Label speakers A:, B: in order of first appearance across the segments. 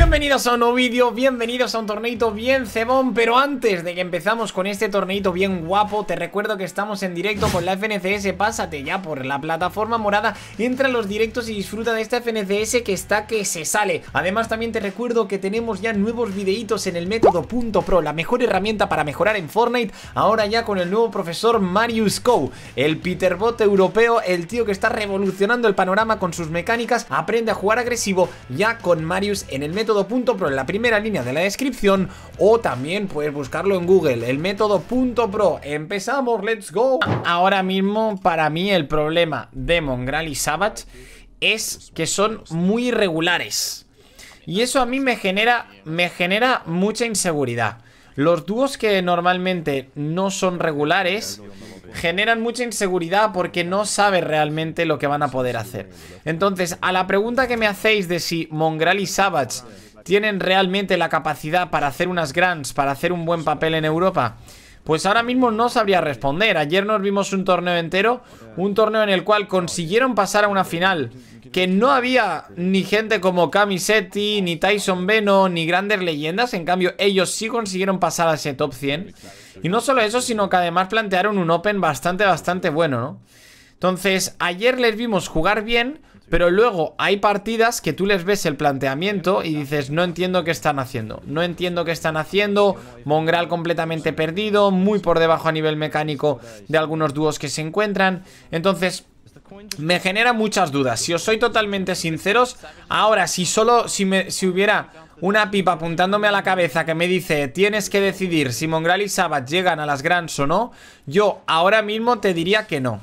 A: Bienvenidos a un nuevo vídeo, bienvenidos a un torneito bien cebón Pero antes de que empezamos con este torneito bien guapo Te recuerdo que estamos en directo con la FNCS Pásate ya por la plataforma morada Entra a los directos y disfruta de esta FNCS que está que se sale Además también te recuerdo que tenemos ya nuevos videitos en el método .pro La mejor herramienta para mejorar en Fortnite Ahora ya con el nuevo profesor Marius Cow El Peterbot europeo, el tío que está revolucionando el panorama con sus mecánicas Aprende a jugar agresivo ya con Marius en el método .pro en la primera línea de la descripción o también puedes buscarlo en Google, el método punto .pro, Empezamos, let's go. Ahora mismo para mí el problema de Mongral y Savage es que son muy irregulares. Y eso a mí me genera, me genera mucha inseguridad. Los dúos que normalmente no son regulares generan mucha inseguridad porque no sabes realmente lo que van a poder hacer. Entonces, a la pregunta que me hacéis de si Mongral y Savage ¿Tienen realmente la capacidad para hacer unas grands, para hacer un buen papel en Europa? Pues ahora mismo no sabría responder. Ayer nos vimos un torneo entero, un torneo en el cual consiguieron pasar a una final, que no había ni gente como Camisetti, ni Tyson Beno, ni grandes leyendas. En cambio, ellos sí consiguieron pasar a ese top 100. Y no solo eso, sino que además plantearon un Open bastante, bastante bueno, ¿no? Entonces, ayer les vimos jugar bien, pero luego hay partidas que tú les ves el planteamiento y dices, no entiendo qué están haciendo. No entiendo qué están haciendo. Mongral completamente perdido, muy por debajo a nivel mecánico de algunos dúos que se encuentran. Entonces, me genera muchas dudas. Si os soy totalmente sinceros, ahora si solo, si, me, si hubiera una pipa apuntándome a la cabeza que me dice tienes que decidir si Mongral y Sabat llegan a las Grands o no, yo ahora mismo te diría que no.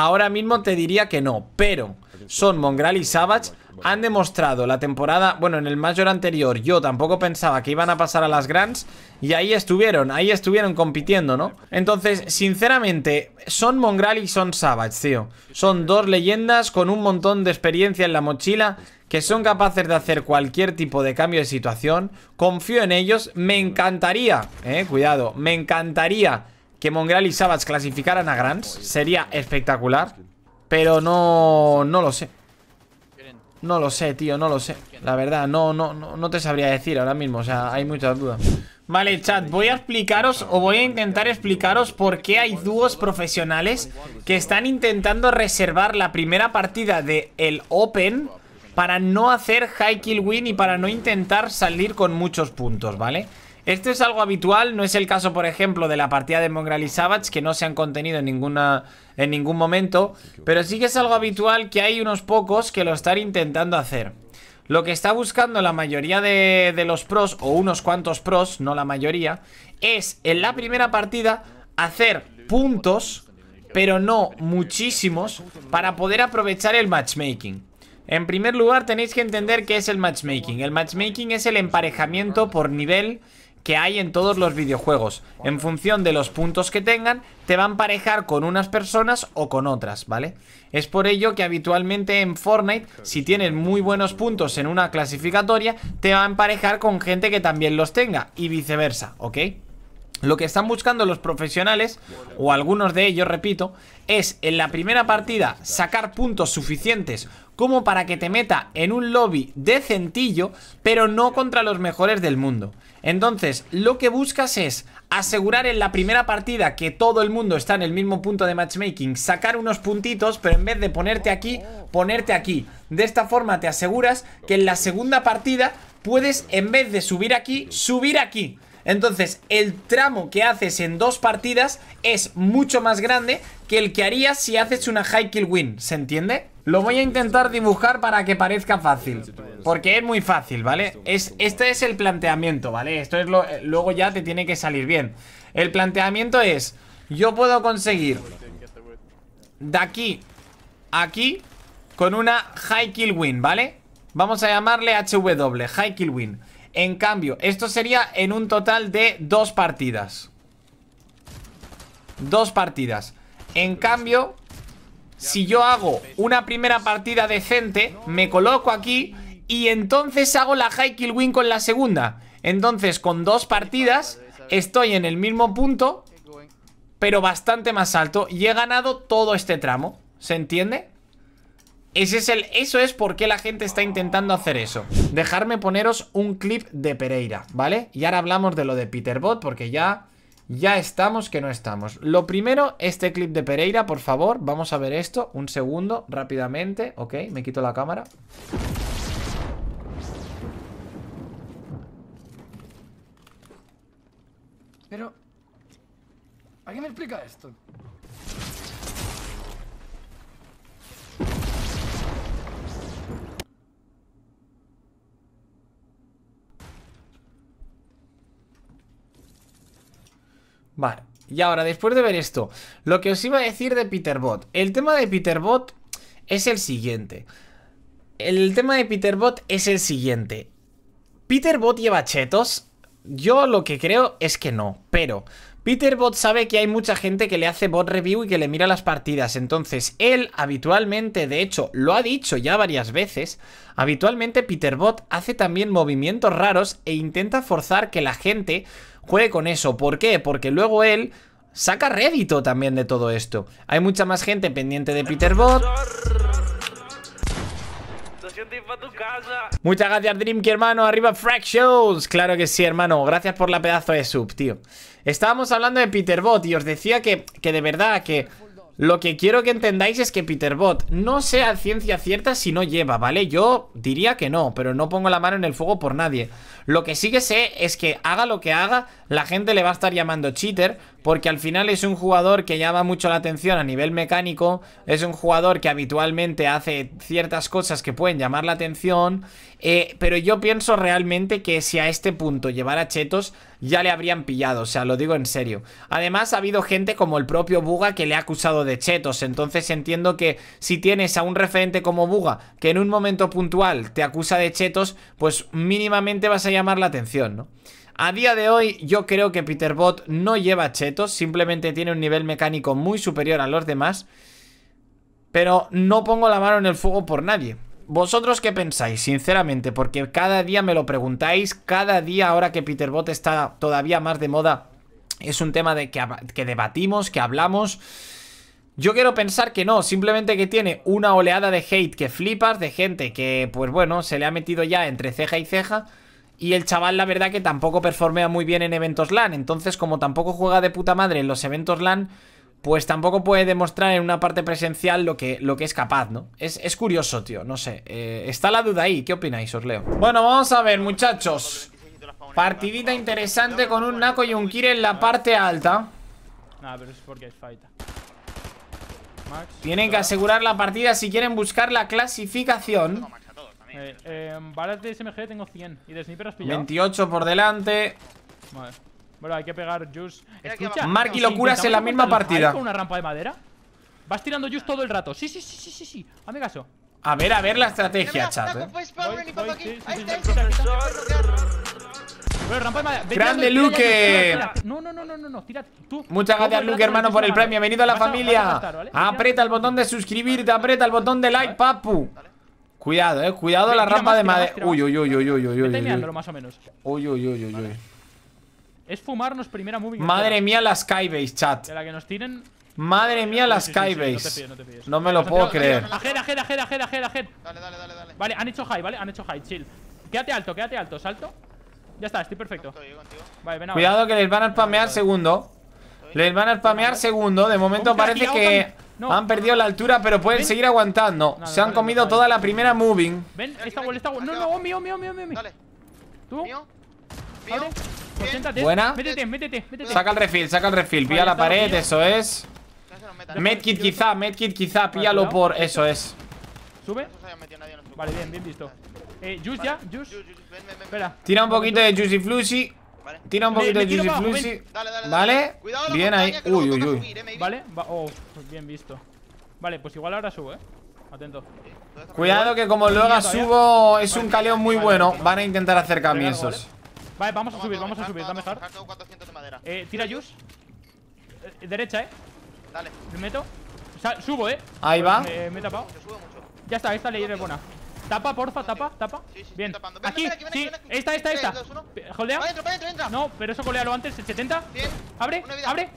A: Ahora mismo te diría que no, pero son Mongral y Savage han demostrado la temporada, bueno, en el mayor anterior yo tampoco pensaba que iban a pasar a las Grands y ahí estuvieron, ahí estuvieron compitiendo, ¿no? Entonces, sinceramente, son Mongral y son Savage, tío. Son dos leyendas con un montón de experiencia en la mochila que son capaces de hacer cualquier tipo de cambio de situación. Confío en ellos, me encantaría, eh, cuidado, me encantaría que Mongrel y Sabats clasificaran a Grants sería espectacular. Pero no, no lo sé. No lo sé, tío, no lo sé. La verdad, no, no, no te sabría decir ahora mismo. O sea, hay muchas dudas. Vale, chat, voy a explicaros o voy a intentar explicaros por qué hay dúos profesionales que están intentando reservar la primera partida del el Open para no hacer high kill win y para no intentar salir con muchos puntos, ¿vale? vale esto es algo habitual, no es el caso, por ejemplo, de la partida de Mongrel y Savage, que no se han contenido en, ninguna, en ningún momento, pero sí que es algo habitual que hay unos pocos que lo están intentando hacer. Lo que está buscando la mayoría de, de los pros, o unos cuantos pros, no la mayoría, es en la primera partida hacer puntos, pero no muchísimos, para poder aprovechar el matchmaking. En primer lugar tenéis que entender qué es el matchmaking. El matchmaking es el emparejamiento por nivel que hay en todos los videojuegos. En función de los puntos que tengan, te van a emparejar con unas personas o con otras, ¿vale? Es por ello que habitualmente en Fortnite, si tienes muy buenos puntos en una clasificatoria, te va a emparejar con gente que también los tenga y viceversa, ¿ok? Lo que están buscando los profesionales, o algunos de ellos, repito, es en la primera partida sacar puntos suficientes como para que te meta en un lobby decentillo, pero no contra los mejores del mundo. Entonces, lo que buscas es asegurar en la primera partida que todo el mundo está en el mismo punto de matchmaking, sacar unos puntitos, pero en vez de ponerte aquí, ponerte aquí. De esta forma te aseguras que en la segunda partida puedes, en vez de subir aquí, subir aquí. Entonces, el tramo que haces en dos partidas es mucho más grande que el que harías si haces una high kill win, ¿se entiende? Lo voy a intentar dibujar para que parezca fácil Porque es muy fácil, ¿vale? Es, este es el planteamiento, ¿vale? Esto es eh, luego ya te tiene que salir bien El planteamiento es Yo puedo conseguir De aquí Aquí Con una high kill win, ¿vale? Vamos a llamarle HW High kill win En cambio, esto sería en un total de dos partidas Dos partidas En cambio si yo hago una primera partida decente, me coloco aquí y entonces hago la high kill win con la segunda. Entonces, con dos partidas, estoy en el mismo punto, pero bastante más alto. Y he ganado todo este tramo. ¿Se entiende? Ese es el, eso es por qué la gente está intentando hacer eso. Dejarme poneros un clip de Pereira, ¿vale? Y ahora hablamos de lo de Peterbot, porque ya ya estamos que no estamos. Lo primero, este clip de Pereira, por favor. Vamos a ver esto. Un segundo, rápidamente. Ok, me quito la cámara.
B: Pero... quién me explica esto?
A: Y ahora, después de ver esto, lo que os iba a decir de Peterbot. El tema de Peterbot es el siguiente. El tema de Peterbot es el siguiente. ¿Peterbot lleva chetos? Yo lo que creo es que no, pero Peterbot sabe que hay mucha gente que le hace bot review y que le mira las partidas, entonces él habitualmente, de hecho, lo ha dicho ya varias veces, habitualmente Peterbot hace también movimientos raros e intenta forzar que la gente juegue con eso. ¿Por qué? Porque luego él saca rédito también de todo esto. Hay mucha más gente pendiente de Peterbot Muchas gracias, DreamKey, hermano. Arriba, Fractions! Claro que sí, hermano. Gracias por la pedazo de sub, tío. Estábamos hablando de Peterbot y os decía que, que de verdad que... Lo que quiero que entendáis es que Peterbot no sea ciencia cierta si no lleva, ¿vale? Yo diría que no, pero no pongo la mano en el fuego por nadie. Lo que sí que sé es que haga lo que haga, la gente le va a estar llamando cheater porque al final es un jugador que llama mucho la atención a nivel mecánico, es un jugador que habitualmente hace ciertas cosas que pueden llamar la atención, eh, pero yo pienso realmente que si a este punto llevara chetos ya le habrían pillado, o sea, lo digo en serio. Además ha habido gente como el propio Buga que le ha acusado de chetos, entonces entiendo que si tienes a un referente como Buga que en un momento puntual te acusa de chetos, pues mínimamente vas a llamar la atención, ¿no? A día de hoy yo creo que Peter Bot no lleva chetos, simplemente tiene un nivel mecánico muy superior a los demás. Pero no pongo la mano en el fuego por nadie. ¿Vosotros qué pensáis, sinceramente? Porque cada día me lo preguntáis, cada día ahora que Peter Bot está todavía más de moda, es un tema de que, que debatimos, que hablamos... Yo quiero pensar que no, simplemente que tiene una oleada de hate que flipas, de gente que, pues bueno, se le ha metido ya entre ceja y ceja, y el chaval, la verdad, que tampoco performea muy bien en eventos LAN. Entonces, como tampoco juega de puta madre en los eventos LAN, pues tampoco puede demostrar en una parte presencial lo que, lo que es capaz, ¿no? Es, curioso, tío, no sé. Eh, está la duda ahí, ¿qué opináis? Os leo. Bueno, vamos a ver, muchachos. Partidita interesante con un Naco y un Kir en la parte alta.
C: Ah, pero es porque
A: Tienen que asegurar la partida si quieren buscar la clasificación.
C: Eh, em, balas de SMG tengo 100. Y de sniper has pillado.
A: 28 por delante. Vale.
C: Bueno, hay que pegar juice. Escucha, Mark y locuras en la misma partida. una rampa de madera? Vas tirando juice todo el rato. Sí, sí, sí, sí, sí, sí. Hazme caso.
A: A ver, a ver la estrategia, chat.
C: Grande Luke. No, no, no, no, no, tira
A: tú. Muchas gracias Luke, hermano, por el premio. Bienvenido a la familia. Aprieta el botón de suscribirte, aprieta el botón de like, papu. Cuidado, eh. Cuidado la rampa de madera. Uy, uy, uy, uy, uy, uy, uy. más o menos. Uy, uy, uy, uy, uy.
C: Es fumarnos primera movimiento. Madre
A: mía la skybase, chat. De la que nos tiren. Madre mía la skybase. no, me lo puedo creer. Ahead,
C: ahead, ahead, ahead, ahead, Dale, dale, dale, dale. Vale, han hecho high, ¿vale? Han hecho high, chill. Quédate alto, quédate alto, salto. Ya está, estoy perfecto. Vale, ven Cuidado
A: que les van a spamear segundo. Les van a spamear segundo. De momento parece que han perdido la altura, pero pueden seguir aguantando. se han comido toda la primera moving.
C: Ven, esta wall, esta wall. No, no, mío, mío, mío Omi. Dale. ¿Tú? ¿Mío? ¿Mío? Buena. Métete, métete, métete. Saca el refill,
A: saca el refill. Pía la pared, eso es. Medkit quizá, medkit quizá. Píalo por. Eso es. Sube. Vale, bien, bien visto.
C: Eh, Juice ya, Juice. Espera. Tira un poquito de Juicy
A: Flushy. Tira un poquito de Juicy Flucy. Dale, dale, Vale. bien ahí. Uy, uy, uy.
C: Eh, vale, oh, bien visto. Vale, pues igual ahora subo, eh. Atento. Pues
A: Cuidado que como luego subo es un caleón muy bueno. Van a intentar hacer cambios
C: ¿vale? vamos a subir, vamos a subir, dame mejor. Eh, tira Jus. Eh, derecha, eh. Dale. Me meto. subo, eh.
A: Ahí va. Me,
C: he tapado. Ya está, esta ley es buena. Tapa, porfa, tapa, tapa. Bien. aquí, sí. esta, esta, esta. No, pero eso lo antes. 70. Abre, abre.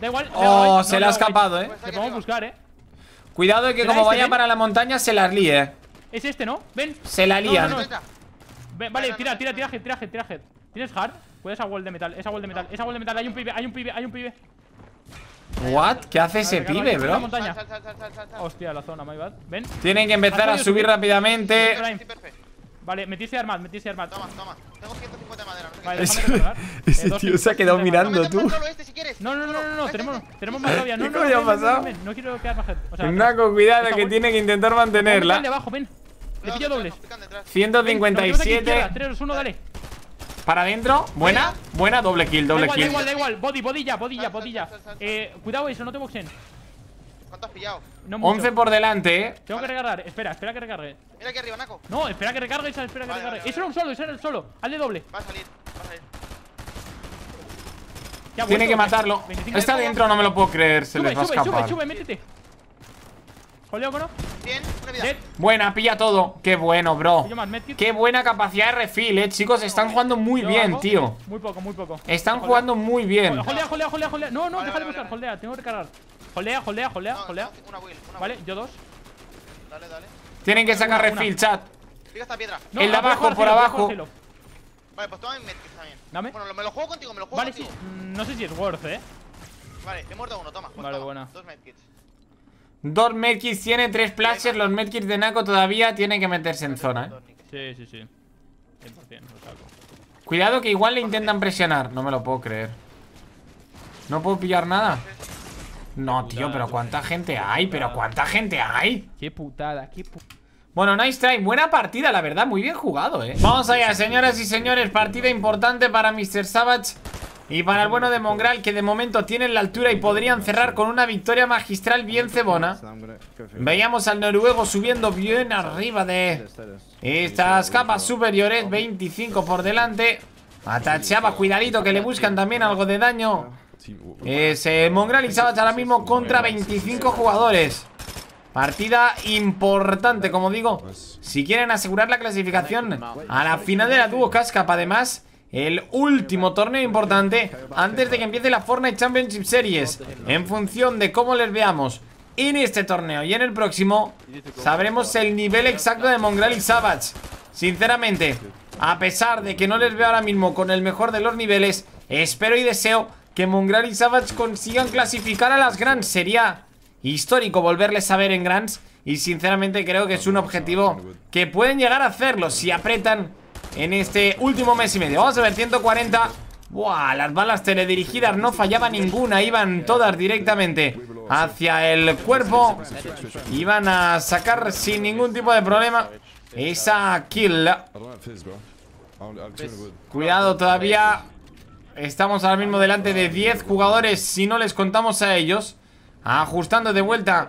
C: Da igual. Oh, se le ha escapado, eh. le podemos buscar, eh.
A: Cuidado de que como este, vaya eh? para la montaña se las líe.
C: Es este, ¿no? Ven. Se la lía No, vale, tira, tira, tira, tira, tira, ¿Tienes hard? Pues esa wall de metal, esa wall de metal, esa wall de metal. Hay un pibe, hay un pibe, hay un pibe.
A: What? ¿Qué hace ese pibe, bro?
C: Hostia, la zona, my bad. Ven. Tienen que empezar a subir rápidamente. Vale, metiste armad, metiste armad. Toma, toma. Tengo 150 de madera. No vale, eh, Ese tío se
A: ha quedado mirando, tú.
C: No, no, no, no, no, tenemos, tenemos más todavía. No, ¿Qué ha pasado? No quiero quedar más gente. O sea, Naco, cuidado, que
A: tiene que intentar mantenerla. Ven,
C: ven. Le pillo dobles.
A: 157.
C: 3, 2, dale.
A: Para adentro, buena, buena, doble kill, doble da igual, kill. Da igual, da
C: igual, body, bodilla, bodilla, bodilla. Eh, cuidado eso, no te boxen. ¿Cuánto has pillado? 11 por delante, eh. Tengo que recargar, espera, espera que recargue. Mira aquí arriba, Naco. No, espera que recargue, espera que recargue. eso era un solo, eso era el solo. de doble. Va a salir, va a salir. Tiene que matarlo. Está adentro, no me lo
A: puedo creer, se le va a escapar. Sube, sube, sube, métete. Poliógono. Bien, una vida. Buena, pilla todo. Qué bueno, bro. Qué buena capacidad de refill, eh, chicos. Están jugando muy bien, tío.
C: Muy poco, muy poco. Están jugando
A: muy bien. Jolea,
C: jolea, jolea, jolea. No, no, déjale buscar, jolea. Tengo que recargar. Jolea, jolea, jolea, jolea. Una Vale, yo dos. Dale, dale. Tienen que sacar refill, chat. El de abajo, por abajo. Vale, pues toma el medkit también. Dame. Bueno, me lo juego contigo, me lo juego contigo.
A: Mm, no sé si es worth, eh.
C: Vale, he muerto uno, toma. Pues vale, buena. Dos medkits.
A: Dos medkits tiene, tres plashers. Los medkits de Naco todavía tienen que meterse en zona,
C: ¿eh? Sí, sí, sí.
A: Cuidado que igual le intentan presionar. No me lo puedo creer. ¿No puedo pillar nada? No, tío, pero cuánta gente hay, pero cuánta gente hay. Qué putada, qué putada. Bueno, nice try, buena partida, la verdad, muy bien jugado, eh Vamos allá, señoras y señores, partida importante para Mr. Savage y para el bueno de Mongral, que de momento tienen la altura y podrían cerrar con una victoria magistral bien cebona. Veíamos al noruego subiendo bien arriba de estas capas superiores. 25 por delante. Atachaba, cuidadito que le buscan también algo de daño. Eh, Mongral y ahora mismo contra 25 jugadores. Partida importante, como digo. Si quieren asegurar la clasificación a la final de la dúo Cascap, además el último torneo importante antes de que empiece la Fortnite Championship Series. En función de cómo les veamos en este torneo y en el próximo, sabremos el nivel exacto de Mongrel y Savage. Sinceramente, a pesar de que no les veo ahora mismo con el mejor de los niveles, espero y deseo que Mongrel y Savage consigan clasificar a las Grands. Sería histórico volverles a ver en Grands y sinceramente creo que es un objetivo que pueden llegar a hacerlo si apretan en este último mes y medio Vamos a ver, 140 Buah, las balas teledirigidas no fallaba ninguna Iban todas directamente hacia el cuerpo Iban a sacar sin ningún tipo de problema Esa kill Cuidado todavía Estamos ahora mismo delante de 10 jugadores Si no les contamos a ellos Ajustando de vuelta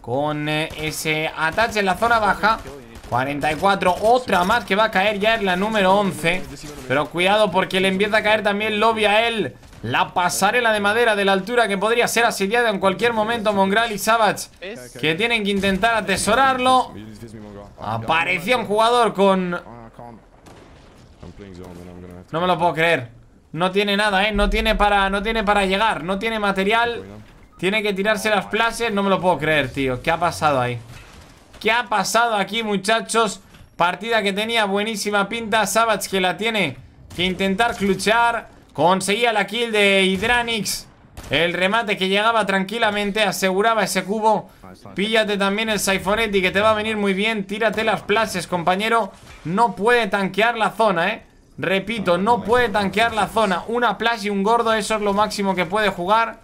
A: Con eh, ese atache en la zona baja 44, otra más que va a caer ya es la número 11 Pero cuidado porque le empieza a caer también Lobby a él La pasarela de madera de la altura que podría ser asediada en cualquier momento Mongral y Savage Que tienen que intentar atesorarlo ah, Aparecía un jugador con... Ah, no me lo puedo creer No tiene nada, eh, no tiene para, no tiene para llegar No tiene material Tiene que tirarse las plazas, no me lo puedo creer, tío ¿Qué ha pasado ahí? ¿Qué ha pasado aquí, muchachos? Partida que tenía buenísima pinta. Savage que la tiene que intentar cluchar. Conseguía la kill de Hydranix. El remate que llegaba tranquilamente. Aseguraba ese cubo. Píllate también el Saifonetti que te va a venir muy bien. Tírate las plases, compañero. No puede tanquear la zona, ¿eh? Repito, no puede tanquear la zona. Una plash y un gordo, eso es lo máximo que puede jugar.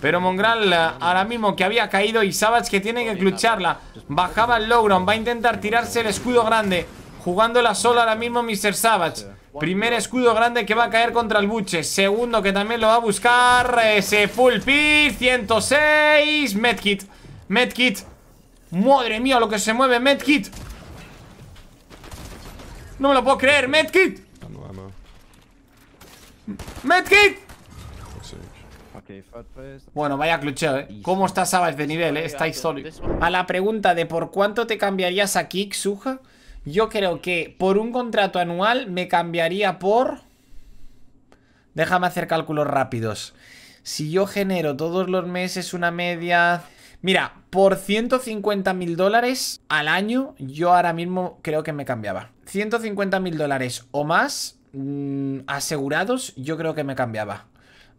A: Pero Mongral ahora mismo que había caído y Savage que tiene que clucharla Bajaba el Logron, va a intentar tirarse el escudo grande. Jugándola sola ahora mismo Mr. Savage. Primer escudo grande que va a caer contra el Buche. Segundo que también lo va a buscar. Ese full pit 106. Medkit. Medkit. Madre mía, lo que se mueve. Medkit. No me lo puedo creer. Medkit. Medkit. Bueno, vaya clucheo, ¿eh? ¿Cómo está Sabas de nivel, eh? Estáis sólidos. A la pregunta de por cuánto te cambiarías a Kik, yo creo que por un contrato anual me cambiaría por... Déjame hacer cálculos rápidos. Si yo genero todos los meses una media... Mira, por 150 mil dólares al año, yo ahora mismo creo que me cambiaba. 150 mil dólares o más mm, asegurados, yo creo que me cambiaba.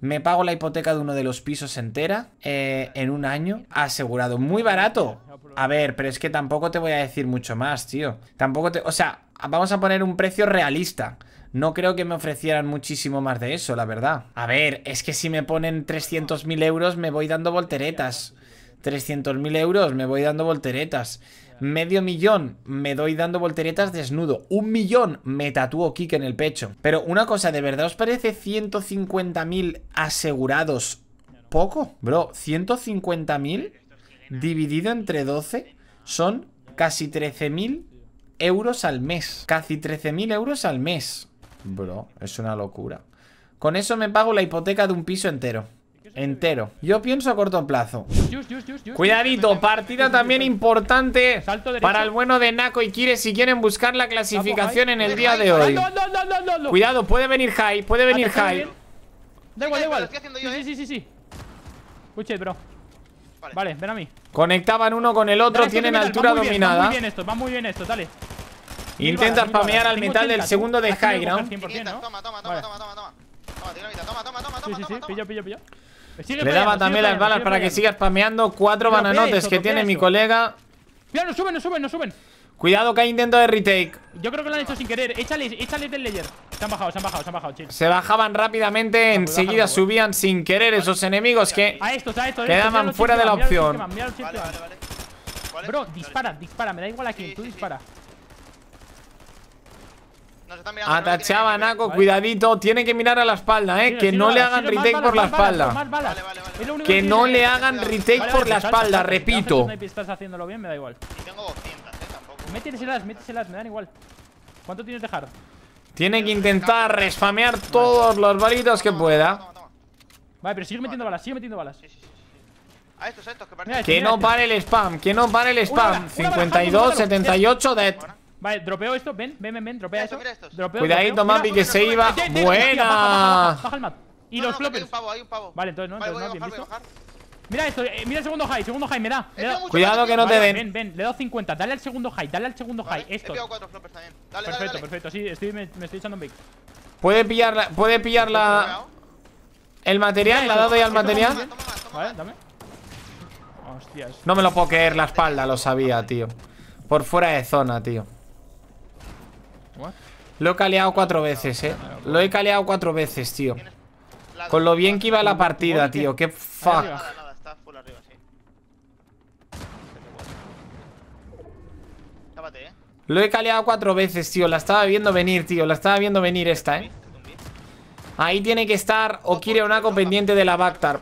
A: Me pago la hipoteca de uno de los pisos entera eh, en un año. Asegurado. Muy barato. A ver, pero es que tampoco te voy a decir mucho más, tío. Tampoco te... O sea, vamos a poner un precio realista. No creo que me ofrecieran muchísimo más de eso, la verdad. A ver, es que si me ponen 300.000 euros me voy dando volteretas. 300.000 euros me voy dando volteretas. Medio millón, me doy dando volteretas desnudo. Un millón, me tatúo kick en el pecho. Pero una cosa, ¿de verdad os parece 150.000 asegurados poco? Bro, 150.000 dividido entre 12 son casi 13.000 euros al mes. Casi 13.000 euros al mes. Bro, es una locura. Con eso me pago la hipoteca de un piso entero entero. Yo pienso a corto plazo. Cuidadito, partida también importante para el bueno de Nako y Kire si quieren buscar la clasificación en el día de hoy. Cuidado, puede venir High, puede venir High. Da igual, da igual.
C: ¿eh? Sí, sí, sí, sí. Escuche, bro. Vale, ven a mí.
A: Conectaban uno con el otro, tienen altura dominada. muy bien
C: esto, va muy bien esto, dale.
A: Intenta spamear al metal del segundo de High, ¿no?
C: Toma, toma, toma, toma, toma, toma. Toma, toma, toma, toma, toma, toma, toma, pillo.
A: Le daba también las balas para que siga spameando cuatro bananotes que tiene mi colega. suben, suben, suben. Cuidado que hay intento de retake. Yo creo que lo han hecho sin querer.
C: Échales, échales del layer. Se han bajado, se han bajado, se han bajado,
A: Se bajaban rápidamente, enseguida eh. subían sin querer esos enemigos que a
C: quedaban fuera de la opción. Bro, dispara, dispara, me da igual a quién, tú dispara.
A: Atachaba, no Naco, cuidadito. Tiene que mirar a la espalda, eh. que no le hagan retake por la espalda.
C: Que no le hagan retake por la espalda, repito. Si estás haciéndolo bien, me eh, Méteselas, méteselas, me dan igual. ¿Cuánto tienes de hard?
A: Tiene que intentar resfamear todos los varitos que pueda.
C: Vale, pero sigue metiendo balas, sigue metiendo balas. A estos, estos, que, este, que no este.
A: pare el spam, que no pare el spam. 52, 78, dead.
C: Vale, dropeo esto, ven, ven, ven, ven dropea mira esto. Cuidadito, mami que se iba. Buena. Baja, el Y los floppers. Hay un pavo, hay un pavo. Vale, entonces no, entonces no, Mira esto, eh, mira el segundo high, segundo high, me da. Cuidado que no te den. Ven, ven, le he dado 50. Dale al segundo high, dale al segundo high. Esto. perfecto, perfecto. Sí, estoy, me, estoy echando un big.
A: Puede pillar la. Puede pillar la. El material, la ha dado ya al material.
C: Vale, dame. Hostias.
A: No me lo puedo creer la espalda, lo sabía, tío. Por fuera de zona, tío. Lo he caleado cuatro veces, eh. Lo he caleado cuatro veces, tío. Con lo bien que iba la partida, tío. Qué fuck. Eh. Lo he caleado cuatro veces, tío. La estaba viendo venir, tío. La estaba viendo venir esta, eh. Ahí tiene que estar o o una pendiente de la Bactar.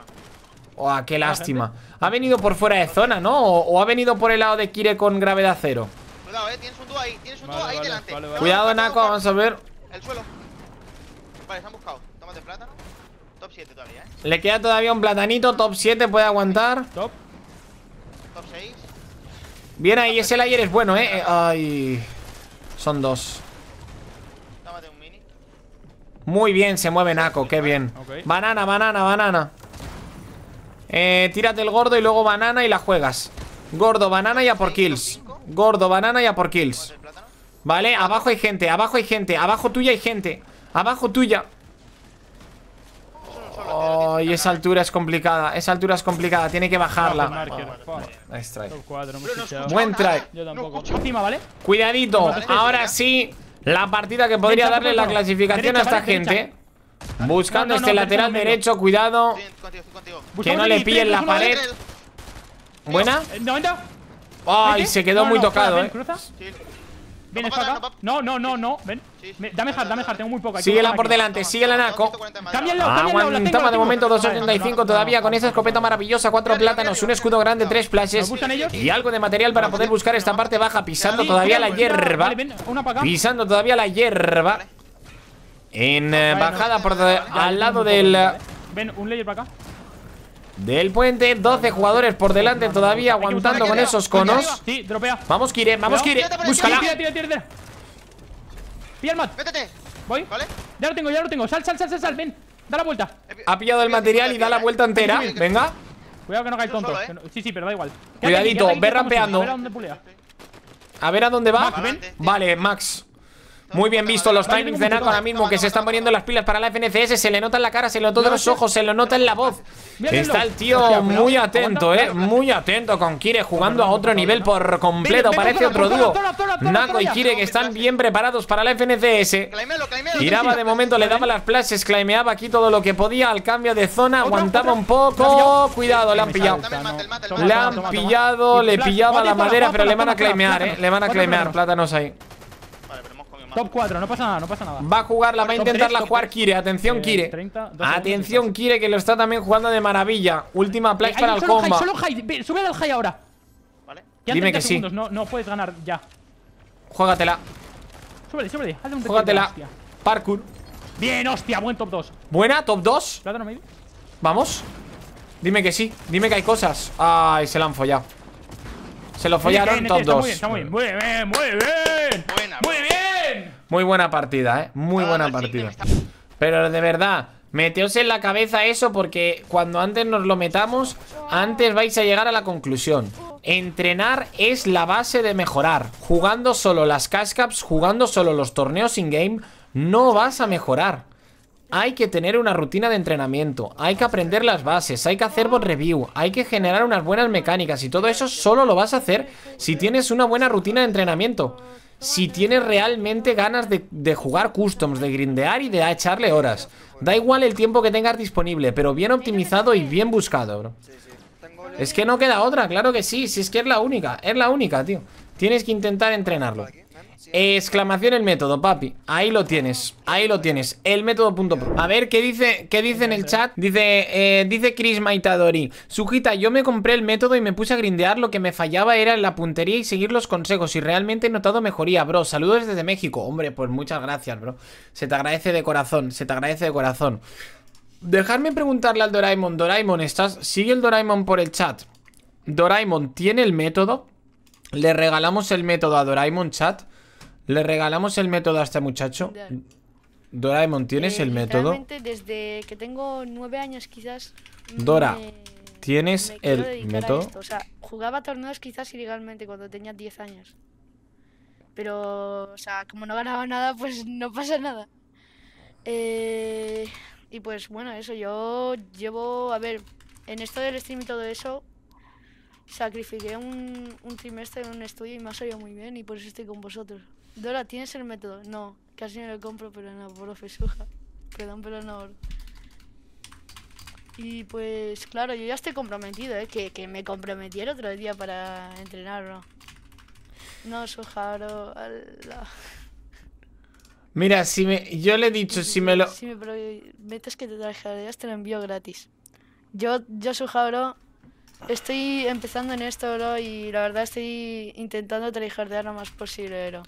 A: Oh, qué lástima. Ha venido por fuera de zona, ¿no? O, o ha venido por el lado de Kire con gravedad cero cuidado, eh. Tienes un dúo ahí, tienes un dúo ahí delante. cuidado, Naco, vamos a ver.
C: El suelo. Vale, se han buscado. Tómate de plátano. Top 7 todavía, eh.
A: Le queda todavía un platanito, top 7 puede aguantar. Top. 6. Bien ahí, ese layer es bueno, eh. Ay. Son dos. Tómate un mini. Muy bien, se mueve Naco, qué bien. Banana, banana, banana. Eh, tírate el gordo y luego banana y la juegas. Gordo, banana y a por kills. Gordo, banana y a por kills Vale, abajo hay gente, abajo hay gente Abajo tuya hay gente Abajo tuya Oh, y esa altura es complicada Esa altura es complicada, tiene que bajarla pues, Nice try Buen try Cuidadito, ahora ¿eh? sí La partida que podría darle la clasificación a esta gente Buscando este lateral derecho, cuidado Que no le pillen la pared ¿Buena? Eh, Ay, se quedó muy tocado, eh.
C: ¿Vienes para acá? No, no, no, no. Ven.
A: Dame hard, dame tengo muy poca. Síguela por delante, síguela, Naco. Cambia de momento 2.85 todavía con esa escopeta maravillosa. Cuatro plátanos, un escudo grande, tres flashes y algo de material para poder buscar esta parte baja pisando todavía la hierba. Pisando todavía la hierba. En eh, bajada por al lado del.
C: Ven, un layer para acá
A: del puente 12 jugadores por delante todavía aguantando con esos conos Sí, dropea Vamos Kire, vamos Kire, búscala Pilla el
C: mat Métete Voy ¿Vale? Ya lo tengo, ya lo tengo Sal, sal, sal, sal, sal, ven Da la vuelta Ha pillado el material
A: y da la vuelta entera Venga Cuidado que no el tonto ¿eh? Sí, sí, pero da igual Cuidadito, ve rampeando A ver a dónde va Vale, Max muy bien visto los timings de Naco ahora mismo que se están poniendo las pilas para la FNCS. Se le nota en la cara, se le nota en los ojos, se lo nota en la voz. Está el tío muy atento, eh. Muy atento con Kire jugando a otro nivel por completo. Parece otro dúo. Naco y Kire que están bien preparados para la FNCS. Tiraba de momento, le daba las flashes, claimeaba aquí todo lo que podía al cambio de zona. Aguantaba un poco. Cuidado, le han pillado. Le han pillado, le pillaba la madera, pero le van a claimear, eh. Le van a claimear, plátanos ahí. Top 4, no pasa nada, no pasa nada. Va a jugarla, va a intentarla jugar Kire. Atención, eh, Kire. Atención, Kire, que lo está también jugando de maravilla. Última play eh, para el solo comba. solo
C: high. Sube al high ahora. Vale. Dime que segundos. sí. No, no puedes ganar ya. Juégatela. Súbele, súbele. Hazle un
A: Parkour. Bien, hostia, buen top 2. Buena, top 2. Vamos. Dime que sí. Dime que hay cosas. Ay, se la han follado. Se lo follaron top 2.
C: muy bien, muy bien. Muy bien, muy bien. Buena, muy bien.
A: Muy buena partida, ¿eh? Muy ah, buena pues partida. Pero de verdad, meteos en la cabeza eso porque cuando antes nos lo metamos, antes vais a llegar a la conclusión. Entrenar es la base de mejorar. Jugando solo las cash jugando solo los torneos in-game, no vas a mejorar. Hay que tener una rutina de entrenamiento, hay que aprender las bases, hay que hacer bot review, hay que generar unas buenas mecánicas y todo eso solo lo vas a hacer si tienes una buena rutina de entrenamiento si tienes realmente ganas de, de, jugar customs, de grindear y de echarle horas. Da igual el tiempo que tengas disponible, pero bien optimizado y bien buscado, bro. Es que no queda otra, claro que sí, si es que es la única, es la única, tío. Tienes que intentar entrenarlo. Exclamación el método, papi. Ahí lo tienes. Ahí lo tienes. El punto, A ver, ¿qué dice, qué dice en el chat? Dice, eh, dice Chris Maitadori. Sujita, yo me compré el método y me puse a grindear. Lo que me fallaba era la puntería y seguir los consejos. Y realmente he notado mejoría, bro. Saludos desde México. Hombre, pues muchas gracias, bro. Se te agradece de corazón. Se te agradece de corazón. Dejarme preguntarle al Doraemon. Doraemon, ¿estás? ¿Sigue el Doraemon por el chat? Doraemon, ¿tiene el método? Le regalamos el método a Doraemon chat. ¿Le regalamos el método a este muchacho? Doraemon, ¿tienes eh, el método?
B: desde que tengo nueve años quizás... Mm, Dora,
A: ¿tienes el método?
B: O sea, jugaba torneos quizás ilegalmente cuando tenía diez años. Pero, o sea, como no ganaba nada, pues no pasa nada. Eh, y pues bueno, eso, yo llevo, a ver, en esto del stream y todo eso, sacrifiqué un, un trimestre en un estudio y me ha salido muy bien y por eso estoy con vosotros. Dora, ¿tienes el método? No, casi me lo compro, pero no, profesora. Perdón, pero no. Y pues, claro, yo ya estoy comprometido, ¿eh? Que, me comprometí el otro día para entrenarlo ¿no? No, la
A: Mira, si me, yo le he dicho, si me lo... Si
B: me prometes que te trajardeas te lo envío gratis. Yo, yo sujaro. estoy empezando en esto, bro, y la verdad estoy intentando trabajar de lo más posible, bro.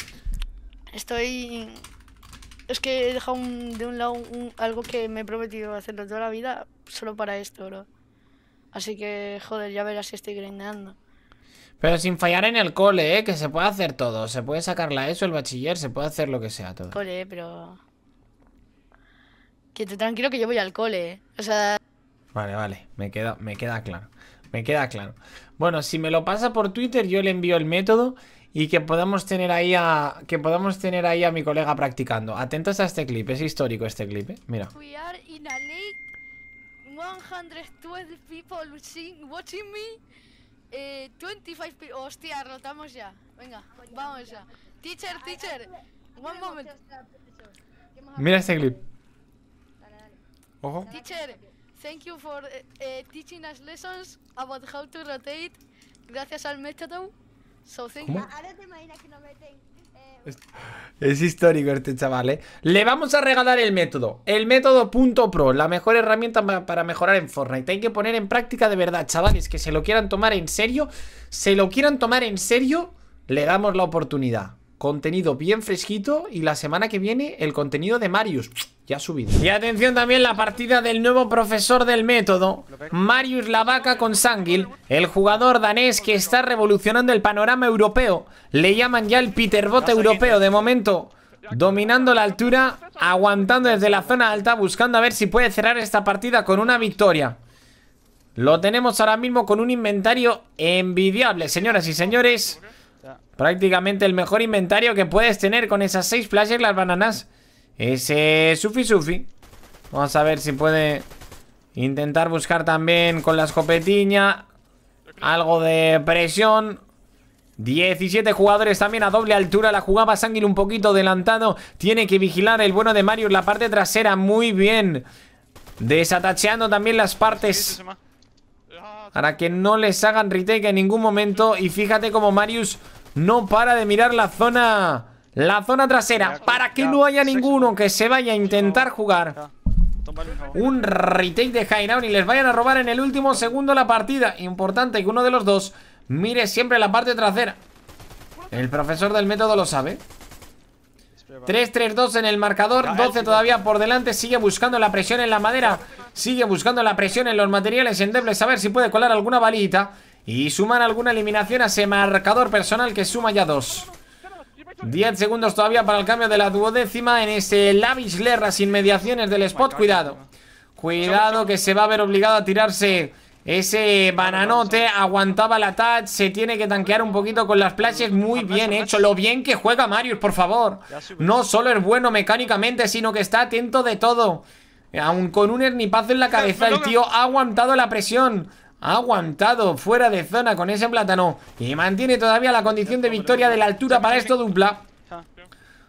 B: Estoy... Es que he dejado de un lado algo que me he prometido hacerlo toda la vida solo para esto, bro. Así que, joder, ya verás si estoy grindando.
A: Pero sin fallar en el cole, ¿eh? Que se puede hacer todo. Se puede sacar la ESO, el bachiller, se puede hacer lo que sea todo.
B: Cole, pero... Que te tranquilo que yo voy al cole, ¿eh? O sea...
A: Vale, vale. Me queda, me queda claro. Me queda claro. Bueno, si me lo pasa por Twitter, yo le envío el método y que podamos tener ahí a que podamos tener ahí a mi colega practicando. Atentos a este clip, es histórico este clip, ¿eh? mira.
B: We are in a lake. 112 people watching me. Eh, 25 people. Hostia, rotamos ya. Venga, vamos ya. Teacher, teacher. One moment.
A: Mira este clip. Ojo.
B: Teacher, thank you for eh, eh, teaching us lessons about how to rotate gracias al método. Ah,
A: eh, es histórico este chaval, ¿eh? Le vamos a regalar el método. El método punto pro, la mejor herramienta para mejorar en Fortnite. Hay que poner en práctica de verdad, chavales, que se lo quieran tomar en serio. Se lo quieran tomar en serio, le damos la oportunidad. Contenido bien fresquito y la semana que viene el contenido de Marius. Ya subido. Y atención también la partida del nuevo profesor del método, Marius Lavaca con Sangil, el jugador danés que está revolucionando el panorama europeo. Le llaman ya el Peterbot europeo ¿eh? de momento. Dominando la altura, aguantando desde la zona alta, buscando a ver si puede cerrar esta partida con una victoria. Lo tenemos ahora mismo con un inventario envidiable, señoras y señores. Prácticamente el mejor inventario que puedes tener con esas seis flashes las bananas. Ese Sufi Sufi. Vamos a ver si puede intentar buscar también con la escopetiña algo de presión. 17 jugadores también a doble altura, la jugaba Sanguil un poquito adelantado, tiene que vigilar el bueno de Marius. la parte trasera, muy bien, desatacheando también las partes para que no les hagan retake en ningún momento. Y fíjate como Marius no para de mirar la zona la zona trasera, para que no haya ninguno que se vaya a intentar jugar. Un retake de ground y les vayan a robar en el último segundo la partida. Importante que uno de los dos mire siempre la parte trasera. El profesor del método lo sabe. 3-3-2 en el marcador, 12 eh, todavía por delante, sigue buscando la presión en la madera, sigue buscando la presión en los materiales endebles, a ver si puede colar alguna balita y sumar alguna eliminación a ese marcador personal que suma ya dos. 10 segundos todavía para el cambio de la duodécima en ese Lavish Lerra sin mediaciones del spot. Cuidado. Cuidado que se va a ver obligado a tirarse ese bananote. Aguantaba la touch. Se tiene que tanquear un poquito con las flashes. Muy bien hecho. Lo bien que juega Marius, por favor. No solo es bueno mecánicamente, sino que está atento de todo. Aún con un hernipazo en la cabeza, el tío ha aguantado la presión. Ha aguantado fuera de zona con ese plátano Y mantiene todavía la condición de victoria de la altura para esto dupla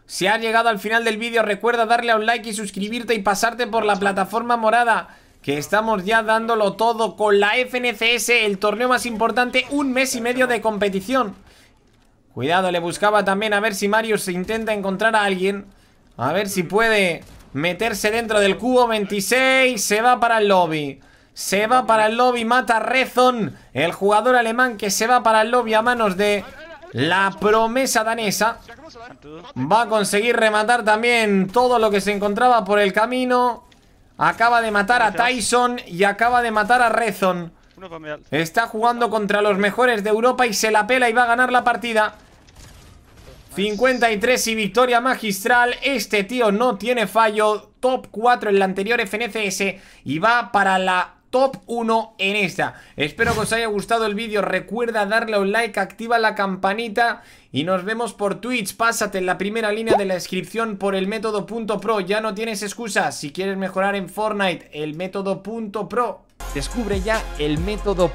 A: Si has llegado al final del vídeo recuerda darle a un like y suscribirte y pasarte por la plataforma morada Que estamos ya dándolo todo con la FNCS El torneo más importante, un mes y medio de competición Cuidado, le buscaba también a ver si Mario se intenta encontrar a alguien A ver si puede meterse dentro del cubo 26 Se va para el lobby se va para el lobby, mata a Rezon, el jugador alemán que se va para el lobby a manos de la promesa danesa. Va a conseguir rematar también todo lo que se encontraba por el camino. Acaba de matar a Tyson y acaba de matar a Rezon. Está jugando contra los mejores de Europa y se la pela y va a ganar la partida. 53 y victoria magistral. Este tío no tiene fallo. Top 4 en la anterior FNCS y va para la top 1 en esta. Espero que os haya gustado el vídeo, recuerda darle un like, activa la campanita y nos vemos por Twitch. Pásate en la primera línea de la descripción por el método.pro, ya no tienes excusas. Si quieres mejorar en Fortnite, el método.pro Descubre ya el método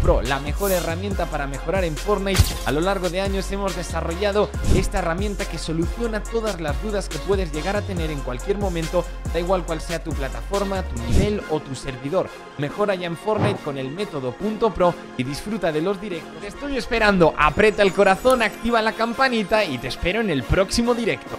A: pro, la mejor herramienta para mejorar en Fortnite. A lo largo de años hemos desarrollado esta herramienta que soluciona todas las dudas que puedes llegar a tener en cualquier momento, da igual cuál sea tu plataforma, tu nivel o tu servidor. Mejora ya en Fortnite con el método y disfruta de los directos. Te estoy esperando, aprieta el corazón, activa la campanita y te espero en el próximo directo.